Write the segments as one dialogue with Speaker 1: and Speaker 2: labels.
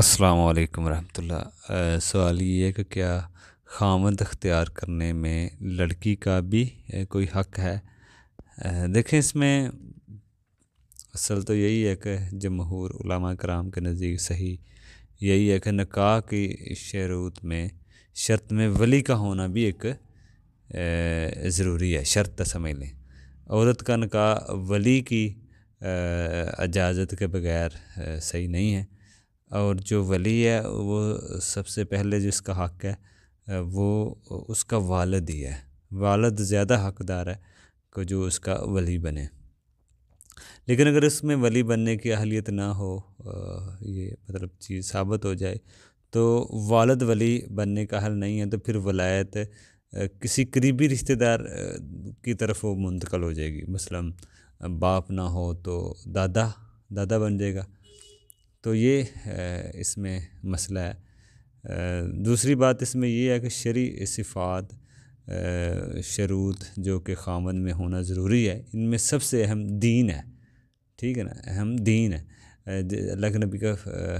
Speaker 1: अस्सलाम रहमतुल्लाह सवाल ये है कि क्या खामद अख्तियार करने में लड़की का भी कोई हक है देखें इसमें असल तो यही है कि जमहूर उलमा कराम के नज़दीक सही यही है कि निकाह की शरूत में शर्त में वली का होना भी एक ज़रूरी है शर्त समझ लें औरत का निकाह वली की इजाज़त के बगैर सही नहीं है और जो वली है वो सबसे पहले जिसका हक़ है वो उसका वालद ही है वालद ज़्यादा हकदार है को जो उसका वली बने लेकिन अगर इसमें वली बनने की अहलियत ना हो ये मतलब चीज़ साबित हो जाए तो वालद वली बनने का हल नहीं है तो फिर वलायत किसी करीबी रिश्तेदार की तरफ वो मुंतकल हो जाएगी मसलन बाप ना हो तो दादा दादा बन जाएगा तो ये इसमें मसला है दूसरी बात इसमें यह है कि शरी सिफ़ात शरूत जो कि खामन में होना ज़रूरी है इनमें सबसे अहम दीन है ठीक है ना अहम दीन है अल्लाह के नबी का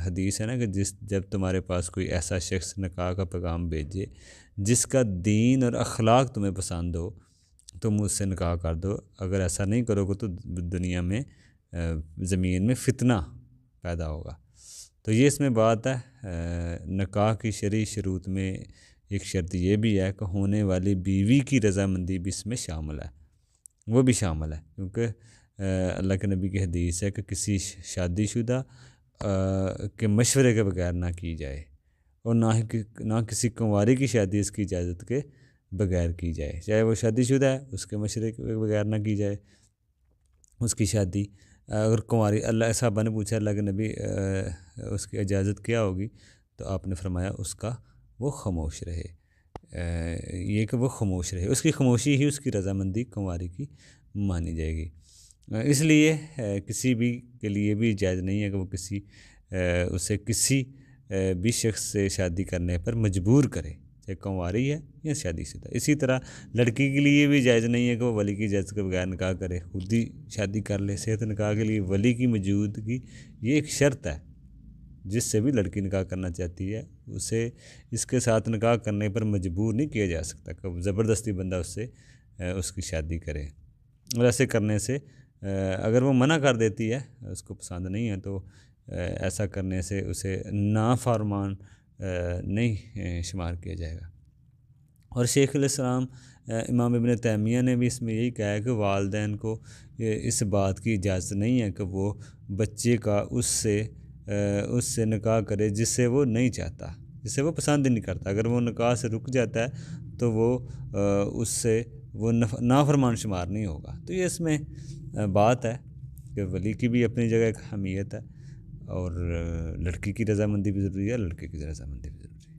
Speaker 1: हदीस है ना कि जिस जब तुम्हारे पास कोई ऐसा शख्स नका का पैगाम भेजे जिसका दीन और अखलाक तुम्हें पसंद हो तो मुझसे निकाह कर दो अगर ऐसा नहीं करोगे तो दुनिया में ज़मीन में फितना पैदा होगा तो ये इसमें बात है निकाह की शरी शरूत में एक शर्त यह भी है कि होने वाली बीवी की रजामंदी भी इसमें शामिल है वो भी शामिल है क्योंकि अल्लाह के नबी की हदीस है कि किसी शादीशुदा के मशवरे के बगैर ना की जाए और ना ही कि, ना किसी कुंवारी की शादी इसकी इजाज़त के बगैर की जाए चाहे वो शादीशुदा है उसके मशवरे के बगैर ना की जाए उसकी शादी अगर कुंवारी अल्लाह साहबा ने पूछा अल्लाह के नबी उसकी इजाज़त क्या होगी तो आपने फरमाया उसका वो खामोश रहे ये कि वो खामोश रहे उसकी खामोशी ही उसकी रजामंदी कुंवारी की मानी जाएगी इसलिए किसी भी के लिए भी इजाज़ नहीं है कि वो किसी उसे किसी भी शख्स से शादी करने पर मजबूर करे चाहे कंवारी है या शादीशुदा तो। इसी तरह लड़की के लिए भी जायज़ नहीं है कि वो वली की इजाज़त के बगैर निकाह करे खुद ही शादी कर ले सेहत निकाह के लिए वली की मौजूदगी ये एक शर्त है जिससे भी लड़की निकाह करना चाहती है उसे इसके साथ निकाह करने पर मजबूर नहीं किया जा सकता कब ज़बरदस्ती बंदा उससे उसकी शादी करे और ऐसे करने से अगर वो मना कर देती है उसको पसंद नहीं है तो ऐसा करने से उसे ना फरमान नहीं शुमार किया जाएगा और शेख अलैहिस्सलाम इमाम इबन तैमिया ने भी इसमें यही कहा है कि वालदेन को इस बात की इजाज़त नहीं है कि वो बच्चे का उससे उससे निकाह करे जिससे वो नहीं चाहता जिसे वो पसंद नहीं करता अगर वो निकाह से रुक जाता है तो वो उससे वो नाफरमान शुमार नहीं होगा तो ये इसमें बात है कि वली की भी अपनी जगह एक अहमियत है और लड़की की रजामंदी भी ज़रूरी है लड़के की रजामंदी भी ज़रूरी है